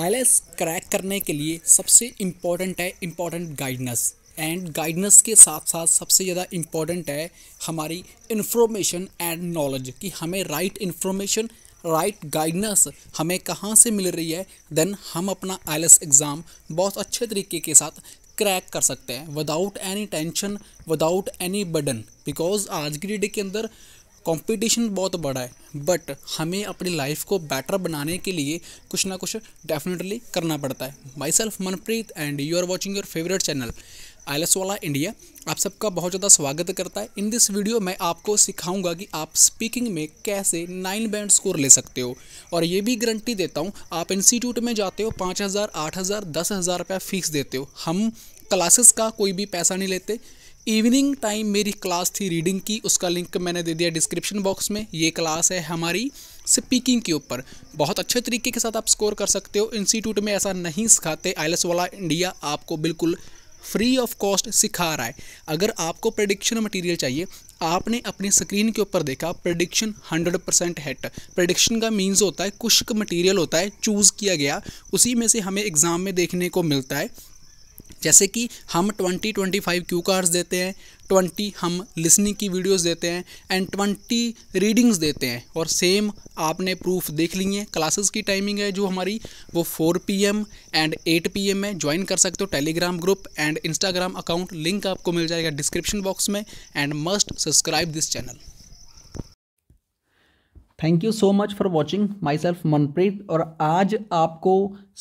I crack करने के लिए सबसे इम्पॉर्टेंट है इम्पॉर्टेंट गाइडनेस एंड गाइडनेस के साथ साथ सबसे ज़्यादा इम्पॉर्टेंट है हमारी इन्फॉर्मेशन एंड नॉलेज कि हमें राइट इन्फॉर्मेशन राइट गाइडनेस हमें कहाँ से मिल रही है देन हम अपना आई एग्ज़ाम बहुत अच्छे तरीके के साथ क्रैक कर सकते हैं without any tension without any burden because आज की डेट के अंदर कंपटीशन बहुत बड़ा है बट हमें अपनी लाइफ को बेटर बनाने के लिए कुछ ना कुछ डेफिनेटली करना पड़ता है myself Manpreet and you are watching your favourite channel आई वाला इंडिया आप सबका बहुत ज़्यादा स्वागत करता है इन दिस वीडियो मैं आपको सिखाऊंगा कि आप स्पीकिंग में कैसे नाइन बैंड स्कोर ले सकते हो और ये भी गारंटी देता हूँ आप इंस्टीट्यूट में जाते हो पाँच हज़ार आठ हज़ार दस हज़ार रुपया फ़ीस देते हो हम क्लासेस का कोई भी पैसा नहीं लेते इवनिंग टाइम मेरी क्लास थी रीडिंग की उसका लिंक मैंने दे दिया डिस्क्रिप्शन बॉक्स में ये क्लास है हमारी स्पीकिंग के ऊपर बहुत अच्छे तरीके के साथ आप स्कोर कर सकते हो इंस्टीट्यूट में ऐसा नहीं सिखाते आइलस वाला इंडिया आपको बिल्कुल फ्री ऑफ कॉस्ट सिखा रहा है अगर आपको प्रडिक्शन मटेरियल चाहिए आपने अपनी स्क्रीन के ऊपर देखा प्रडिक्शन 100 परसेंट हेट प्रडिक्शन का मीन्स होता है कुछ मटेरियल होता है चूज़ किया गया उसी में से हमें एग्ज़ाम में देखने को मिलता है जैसे कि हम twenty twenty five cue cards देते हैं ट्वेंटी हम लिसनिंग की वीडियोस देते हैं एंड ट्वेंटी रीडिंग्स देते हैं और सेम आपने प्रूफ देख ली है क्लासेस की टाइमिंग है जो हमारी वो four P M and eight P M है ज्वाइन कर सकते हो Telegram group and Instagram account link आपको मिल जाएगा डिस्क्रिप्शन बॉक्स में and must subscribe this channel thank you so much for watching myself Manpreet और आज आपको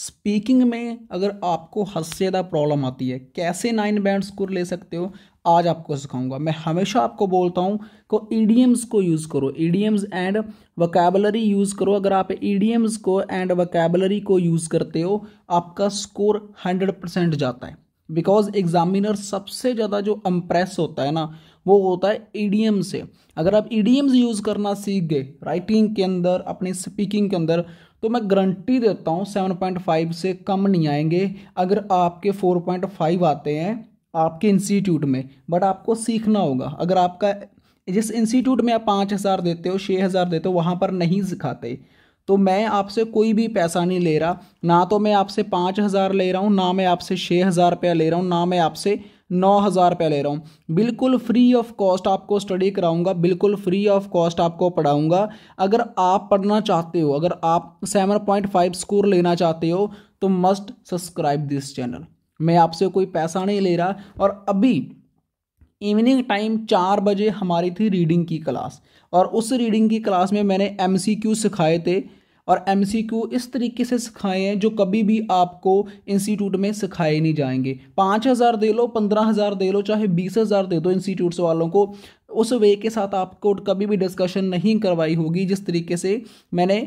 स्पीकिंग में अगर आपको हद से ज़्यादा प्रॉब्लम आती है कैसे नाइन बैंड स्कोर ले सकते हो आज आपको सिखाऊंगा मैं हमेशा आपको बोलता हूँ को ईडीएम्स को यूज़ करो ईडीएम्स एंड वकेबलरी यूज़ करो अगर आप ईडीएम्स को एंड वकेबलरी को यूज़ करते हो आपका स्कोर हंड्रेड परसेंट जाता है बिकॉज एग्जामिनर सबसे ज़्यादा जो अम्प्रेस होता है ना वो होता है ईडीएम से अगर आप ईडीएम्स यूज़ करना सीख गए राइटिंग के अंदर अपनी स्पीकिंग के अंदर तो मैं गारंटी देता हूँ सेवन पॉइंट फाइव से कम नहीं आएंगे अगर आपके फोर पॉइंट फाइव आते हैं आपके इंस्टीट्यूट में बट आपको सीखना होगा अगर आपका जिस इंस्टीट्यूट में आप पाँच हज़ार देते हो छः हज़ार देते हो वहाँ पर नहीं सिखाते तो मैं आपसे कोई भी पैसा नहीं ले रहा ना तो मैं आपसे पाँच हज़ार ले रहा हूँ ना मैं आपसे छः हज़ार रुपया ले रहा हूँ ना मैं आपसे नौ हज़ार रुपया ले रहा हूँ बिल्कुल फ्री ऑफ कॉस्ट आपको स्टडी कराऊंगा बिल्कुल फ्री ऑफ कॉस्ट आपको पढ़ाऊंगा अगर आप पढ़ना चाहते हो अगर आप सेवन पॉइंट फाइव स्कोर लेना चाहते हो तो मस्ट सब्सक्राइब दिस चैनल मैं आपसे कोई पैसा नहीं ले रहा और अभी इवनिंग टाइम चार बजे हमारी थी रीडिंग की क्लास और उस रीडिंग की क्लास में मैंने एम सिखाए थे और एम इस तरीके से सिखाए हैं जो कभी भी आपको इंस्टीट्यूट में सिखाए नहीं जाएंगे पाँच हज़ार दे लो पंद्रह हज़ार दे लो चाहे बीस हज़ार दे दो इंस्टीट्यूट्स वालों को उस वे के साथ आपको कभी भी डिस्कशन नहीं करवाई होगी जिस तरीके से मैंने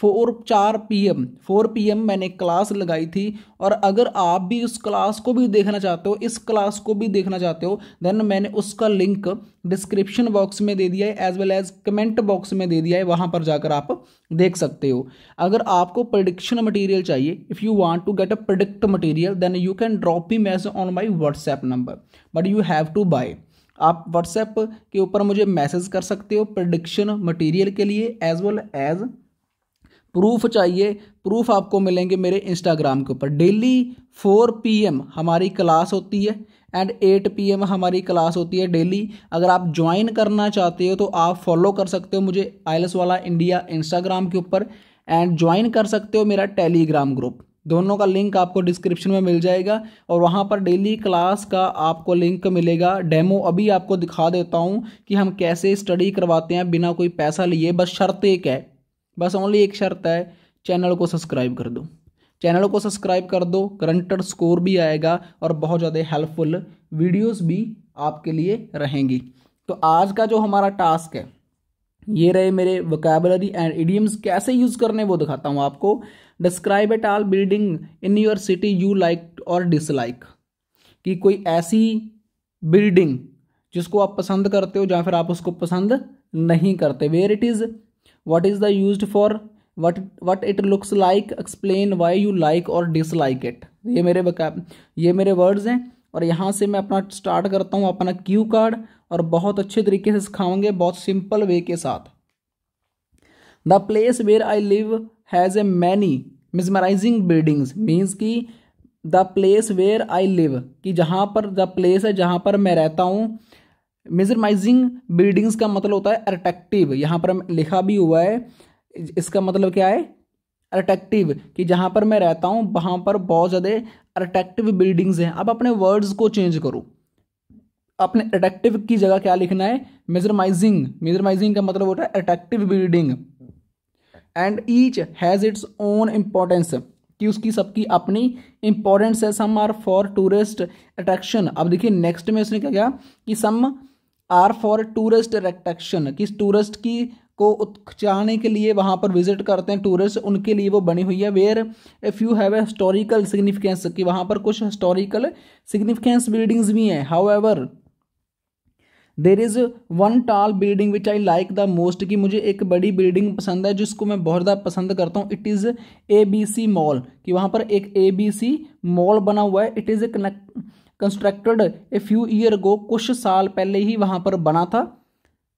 फोर चार P M four P M मैंने क्लास लगाई थी और अगर आप भी उस क्लास को भी देखना चाहते हो इस क्लास को भी देखना चाहते हो देन मैंने उसका लिंक डिस्क्रिप्शन बॉक्स में दे दिया है as well as comment box में दे दिया है वहाँ पर जाकर आप देख सकते हो अगर आपको प्रडिक्शन मटेरियल चाहिए if you want to get a predict material then you can drop ही message on my WhatsApp number but you have to buy आप व्हाट्सएप के ऊपर मुझे मैसेज कर सकते हो प्रडिक्शन मटीरियल के लिए एज वेल एज प्रूफ चाहिए प्रूफ आपको मिलेंगे मेरे इंस्टाग्राम के ऊपर डेली फोर पीएम हमारी क्लास होती है एंड एट पीएम हमारी क्लास होती है डेली अगर आप ज्वाइन करना चाहते हो तो आप फॉलो कर सकते हो मुझे आइलस वाला इंडिया इंस्टाग्राम के ऊपर एंड ज्वाइन कर सकते हो मेरा टेलीग्राम ग्रुप दोनों का लिंक आपको डिस्क्रिप्शन में मिल जाएगा और वहाँ पर डेली क्लास का आपको लिंक मिलेगा डेमो अभी आपको दिखा देता हूँ कि हम कैसे स्टडी करवाते हैं बिना कोई पैसा लिए बस शर्त एक है बस ओनली एक शर्त है चैनल को सब्सक्राइब कर दो चैनल को सब्सक्राइब कर दो करंटेड स्कोर भी आएगा और बहुत ज़्यादा हेल्पफुल वीडियोस भी आपके लिए रहेंगी तो आज का जो हमारा टास्क है ये रहे मेरे वोकेबलरी एंड इडियम्स कैसे यूज़ करने वो दिखाता हूँ आपको describe at all building in your city you like और डिसलाइक कि कोई ऐसी बिल्डिंग जिसको आप पसंद करते हो या फिर आप उसको पसंद नहीं करते where it is what is the used for what what it looks like explain why you like और डिसलाइक इट ये मेरे बका ये मेरे वर्ड्स हैं और यहाँ से मैं अपना स्टार्ट करता हूँ अपना क्यू कार्ड और बहुत अच्छे तरीके से सिखाऊंगे बहुत सिंपल वे के साथ the place where I live has a many mesmerizing buildings means की the place where I live कि जहाँ पर द प्लेस है जहाँ पर मैं रहता हूँ मेजरमाइजिंग बिल्डिंग्स का मतलब होता है अट्रैक्टिव यहाँ पर लिखा भी हुआ है इसका मतलब क्या है अट्रैक्टिव कि जहाँ पर मैं रहता हूँ वहाँ पर बहुत ज़्यादा अट्रैक्टिव बिल्डिंग्स हैं अब अपने वर्ड्स को चेंज करो अपने अट्रैक्टिव की जगह क्या लिखना है मेजरमाइजिंग मेजरमाइजिंग का मतलब होता है attractive building and each has its own importance कि उसकी सबकी अपनी इंपॉर्टेंस है some are for tourist attraction अब देखिए नेक्स्ट में उसने क्या किया कि some are for tourist attraction किस टूरिस्ट की को उत्चाने के लिए वहाँ पर विजिट करते हैं टूरिस्ट उनके लिए वो बनी हुई है where if you have a historical significance कि वहाँ पर कुछ हिस्टोरिकल सिग्निफिकेंस बिल्डिंग्स भी हैं however there is one tall building which I like the most कि मुझे एक बड़ी बिल्डिंग पसंद है जिसको मैं बहुत ज़्यादा पसंद करता हूँ it is A B C mall कि वहाँ पर एक ए बी सी मॉल बना हुआ है it is a connect constructed a few year go कुछ साल पहले ही वहाँ पर बना था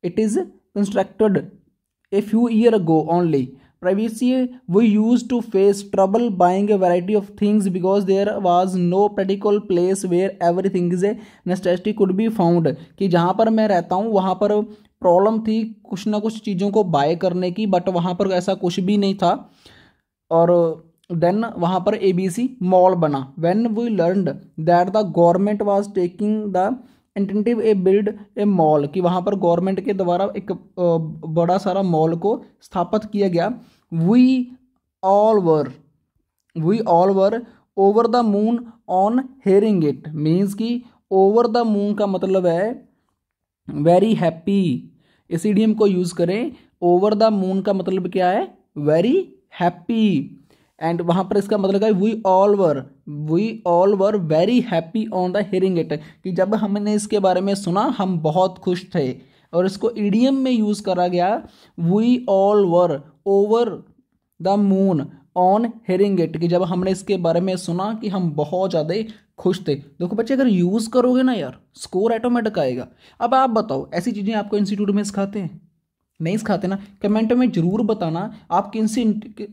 it is constructed a few year go only previously we use to face trouble buying a variety of things because there was no particular place where everything is a necessity could be found कि जहाँ पर मैं रहता हूँ वहाँ पर problem थी कुछ ना कुछ चीज़ों को बाय करने की बट वहाँ पर ऐसा कुछ भी नहीं था और देन वहाँ पर ए बी सी मॉल बना when we learn that the government was taking the initiative a build a mall कि वहाँ पर गवर्नमेंट के द्वारा एक बड़ा सारा मॉल को स्थापित किया गया we all were we all were over the moon on hearing it means कि ओवर द मून का मतलब है वेरी हैप्पी डी एम को यूज़ करें ओवर द मून का मतलब क्या है वेरी हैप्पी एंड वहाँ पर इसका मतलब है we all were we all were very happy on the hearing it कि जब हमने इसके बारे में सुना हम बहुत खुश थे और इसको ईडीएम में यूज़ करा गया we all were over the moon on hearing it कि जब हमने इसके बारे में सुना कि हम बहुत ज़्यादा खुश थे देखो बच्चे अगर यूज़ करोगे ना यार स्कोर ऑटोमेटिक आएगा अब आप बताओ ऐसी चीज़ें आपको इंस्टीट्यूट में सिखाते हैं नहीं सिखाते ना कमेंट में ज़रूर बताना आप किन से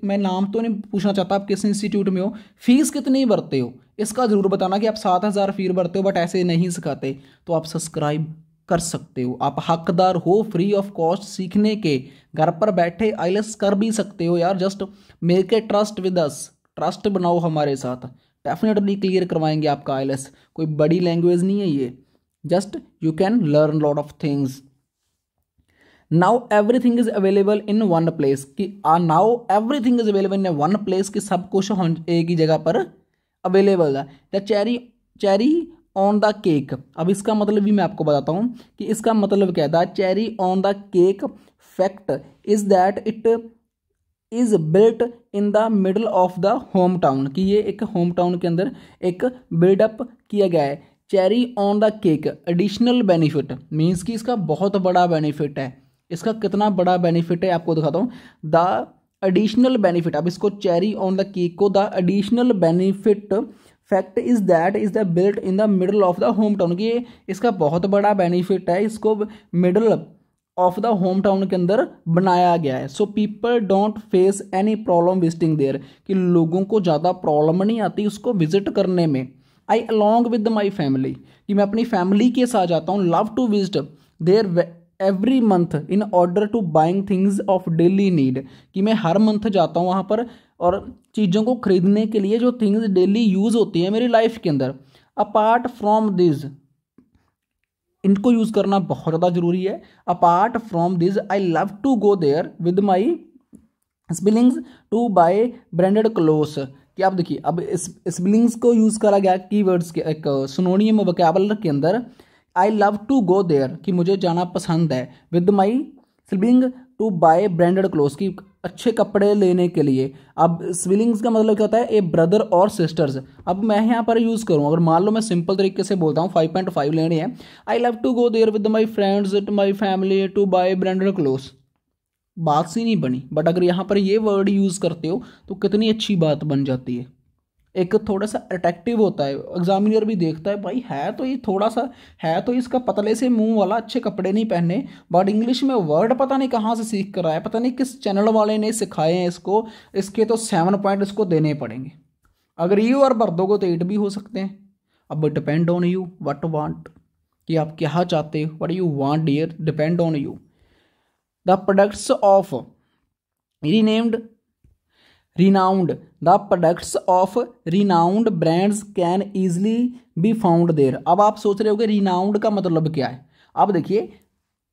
मैं नाम तो नहीं पूछना चाहता आप किस इंस्टीट्यूट में हो फीस कितनी बरते हो इसका ज़रूर बताना कि आप सात हज़ार फीस बरते हो बट ऐसे नहीं सिखाते तो आप सब्सक्राइब कर सकते हो आप हकदार हो फ्री ऑफ कॉस्ट सीखने के घर पर बैठे आई कर भी सकते हो यार just make a trust with us trust बनाओ हमारे साथ डेफिनेटली क्लियर करवाएंगे आपका आई कोई बड़ी लैंग्वेज नहीं है ये just you can learn lot of things now everything is available in one place कि now everything is available in one place कि सब कुछ एक ही जगह पर अवेलेबल है the cherry cherry on the cake अब इसका मतलब भी मैं आपको बताता हूँ कि इसका मतलब क्या था cherry on the cake fact is that it is built in the middle of the hometown कि ये एक होम टाउन के अंदर एक बिल्डअप किया गया है cherry on the cake additional benefit means कि इसका बहुत बड़ा बेनिफिट है इसका कितना बड़ा बेनिफिट है आपको दिखाता हूँ द एडिशनल बेनिफिट अब इसको चेरी ऑन द केक को the additional benefit fact is that is the built in the middle of the hometown ये इसका बहुत बड़ा बेनिफिट है इसको middle of the hometown के अंदर बनाया गया है so people don't face any problem visiting there कि लोगों को ज़्यादा प्रॉब्लम नहीं आती उसको विजिट करने में I along with my family कि मैं अपनी फैमिली के साथ जाता हूँ love to visit there every month in order to buying things of daily need कि मैं हर मंथ जाता हूँ वहाँ पर और चीज़ों को खरीदने के लिए जो थिंग्स डेली यूज़ होती हैं मेरी लाइफ के अंदर अपार्ट फ्रॉम दिस इनको यूज़ करना बहुत ज़्यादा ज़रूरी है apart from this I love to go there with my siblings to buy branded clothes कि आप देखिए अब स्पिलिंग्स को यूज़ करा गया की वर्ड्स के एक सुनोनियम वोकेबलर के अंदर I love to go there कि मुझे जाना पसंद है with my siblings to buy branded cloth कि अच्छे कपड़े लेने के लिए अब स्विलिंग्स का मतलब क्या होता है ए ब्रदर और सिस्टर्स अब मैं यहाँ पर यूज़ करूँ अगर मान लो मैं सिंपल तरीके से बोलता हूँ फाइव पॉइंट फाइव लेने हैं I love to go there with my friends to my family to buy branded clothes बात सी नहीं बनी बट अगर यहाँ पर ये वर्ड यूज़ करते हो तो कितनी अच्छी बात बन जाती है एक थोड़ा सा अट्रैक्टिव होता है एग्जामिनर भी देखता है भाई है तो ये थोड़ा सा है तो इसका पतले से मुंह वाला अच्छे कपड़े नहीं पहने बट इंग्लिश में वर्ड पता नहीं कहाँ से सीख कर आया पता नहीं किस चैनल वाले ने सिखाए हैं इसको इसके तो सेवन पॉइंट इसको देने पड़ेंगे अगर यू और भर दोगे तो एट भी हो सकते हैं अब depend on you what want कि आप क्या चाहते हो what you want dear depend on you the products of renowned renowned the products of renowned brands can easily be found there अब आप सोच रहे कि renowned का मतलब क्या है अब देखिए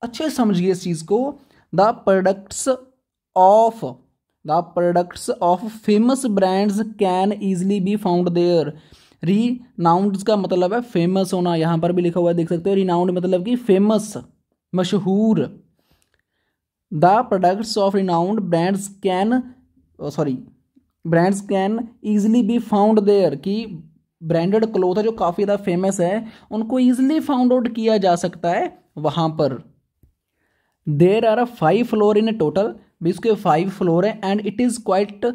अच्छे समझिए इस चीज़ को the products of the products of famous brands can easily be found there renowned का मतलब है फेमस होना यहाँ पर भी लिखा हुआ है देख सकते हो रिनाउंड मतलब कि फेमस मशहूर the products of renowned brands can sorry brands can easily be found there कि ब्रांडेड क्लोथ है जो काफ़ी ज़्यादा फेमस है उनको ईजिली फाउंड आउट किया जा सकता है वहाँ पर there are a five floor in total भी उसके फाइव फ्लोर हैं and it is quite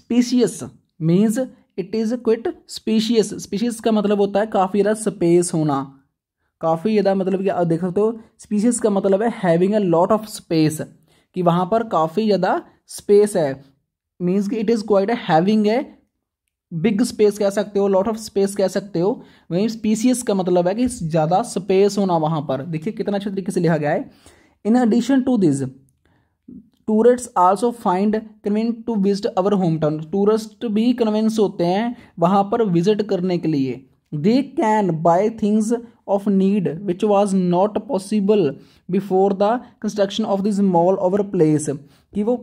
spacious means it is quite spacious spacious का मतलब होता है काफ़ी ज़्यादा स्पेस होना काफ़ी ज़्यादा मतलब कि देख सकते हो स्पीशियस का मतलब है having a lot of space कि वहाँ पर काफ़ी ज़्यादा स्पेस है मीन्स कि it is quite a having a big space कह सकते हो लॉट ऑफ स्पेस कह सकते हो वहीं स्पीसीस का मतलब है कि ज़्यादा स्पेस होना वहाँ पर देखिए कितना अच्छे तरीके से लिखा गया है in addition to this tourist also find convenient to visit our hometown tourist भी कन्विंस होते हैं वहाँ पर विजिट करने के लिए they can buy things of need which was not possible before the construction of this mall over place कि वो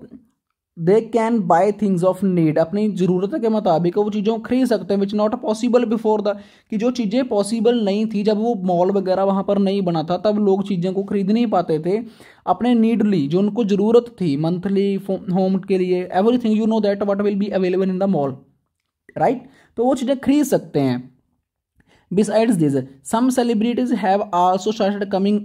they can buy things of need अपनी ज़रूरत के मुताबिक वो चीज़ों खरीद सकते हैं which not possible before the कि जो चीज़ें पॉसिबल नहीं थी जब वो मॉल वगैरह वहाँ पर नहीं बना था तब लोग चीज़ों को खरीद नहीं पाते थे अपने नीडली जो उनको ज़रूरत थी मंथली होम के लिए everything you know that what will be available in the mall right तो वो चीज़ें खरीद सकते हैं besides this some celebrities have also started coming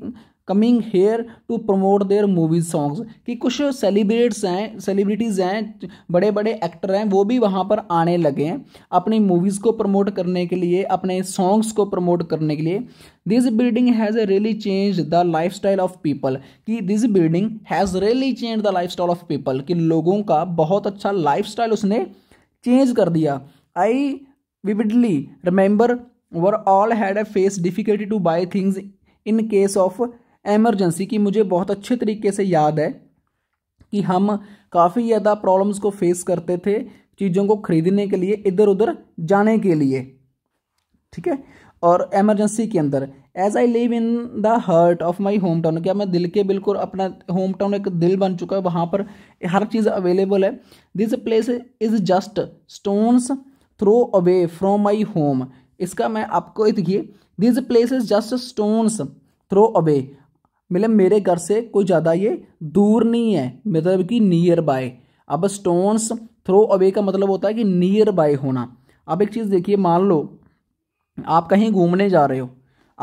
coming here to promote their movies songs कि कुछ सेलिब्रेट्स हैं सेलिब्रिटीज़ हैं बड़े बड़े एक्टर हैं वो भी वहाँ पर आने लगे हैं अपनी मूवीज़ को प्रमोट करने के लिए अपने सॉन्ग्स को प्रमोट करने के लिए this building has really change the lifestyle of people कि this building has really change the lifestyle of people कि लोगों का बहुत अच्छा लाइफ स्टाइल उसने चेंज कर दिया I vividly remember were all had a face difficulty to buy things in case of emergency की मुझे बहुत अच्छे तरीके से याद है कि हम काफ़ी ज़्यादा प्रॉब्लम्स को फेस करते थे चीज़ों को खरीदने के लिए इधर उधर जाने के लिए ठीक है और एमरजेंसी के अंदर as I live in the heart of my home hometown क्या मैं दिल के बिल्कुल अपना होम टाउन एक दिल बन चुका है वहाँ पर हर चीज़ अवेलेबल है this place is just stones throw away from my home इसका मैं आपको दिखिए this place is just stones throw away मतलब मेरे घर से कोई ज़्यादा ये दूर नहीं है मतलब कि नियर बाय अब स्टोन्स थ्रो अवे का मतलब होता है कि नियर बाय होना अब एक चीज़ देखिए मान लो आप कहीं घूमने जा रहे हो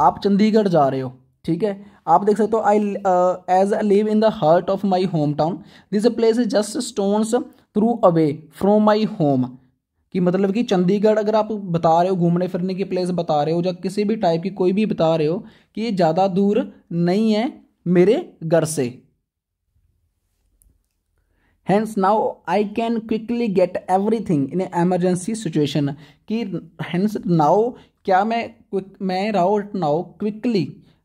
आप चंडीगढ़ जा रहे हो ठीक है आप देख सकते हो I as I live in the heart of my home hometown this place is just stones through away from my home कि मतलब कि चंडीगढ़ अगर आप बता रहे हो घूमने फिरने की प्लेस बता रहे हो या किसी भी टाइप की कोई भी बता रहे हो कि ये ज़्यादा दूर नहीं है मेरे घर से hence now I can quickly get everything in emergency situation कि हैंस नाउ क्या मैं क्विक मैं राउट नाउ क्विकली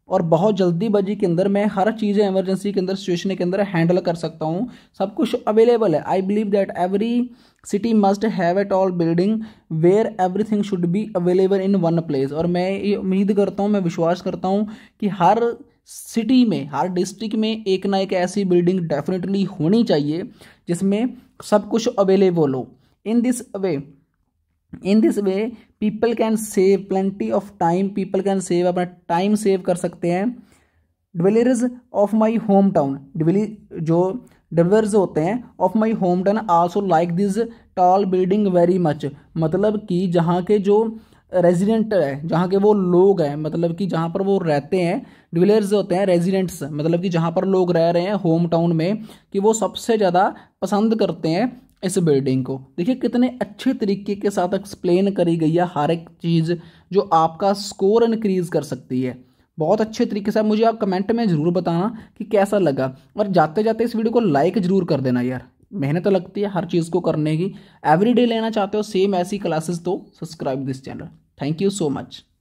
और बहुत जल्दीबाजी के अंदर मैं हर चीज़ें इमरजेंसी के अंदर सिचुएशन के अंदर हैंडल कर सकता हूँ सब कुछ अवेलेबल है I believe that every city must have at all building where everything should be available in one place और मैं ये उम्मीद करता हूँ मैं विश्वास करता हूँ कि हर सिटी में हर डिस्ट्रिक्ट में एक ना एक ऐसी बिल्डिंग डेफिनेटली होनी चाहिए जिसमें सब कुछ अवेलेबल हो in this way in this way people can save plenty of time people can save अपना टाइम सेव कर सकते हैं dwellers of my home town डिवेली जो डिवेलर्स होते हैं of my home town also like this tall building very much मतलब कि जहाँ के जो रेजिडेंट है जहाँ के वो लोग हैं मतलब कि जहाँ पर वो रहते हैं डिवेलर्स होते हैं रेजिडेंट्स मतलब कि जहाँ पर लोग रह रहे हैं होम टाउन में कि वो सबसे ज़्यादा पसंद करते हैं इस बिल्डिंग को देखिए कितने अच्छे तरीके के साथ एक्सप्लेन करी गई है हर एक चीज़ जो आपका स्कोर इनक्रीज़ कर सकती है बहुत अच्छे तरीके से मुझे आप कमेंट में ज़रूर बताना कि कैसा लगा और जाते जाते इस वीडियो को लाइक ज़रूर कर देना यार मेहनत तो लगती है हर चीज़ को करने की एवरी डे लेना चाहते हो सेम ऐसी क्लासेस तो subscribe this channel thank you so much